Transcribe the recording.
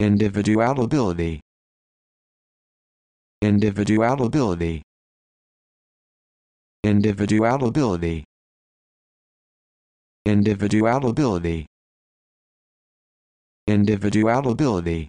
Individuality. Individuality. Individuality. Individuality. Individuality.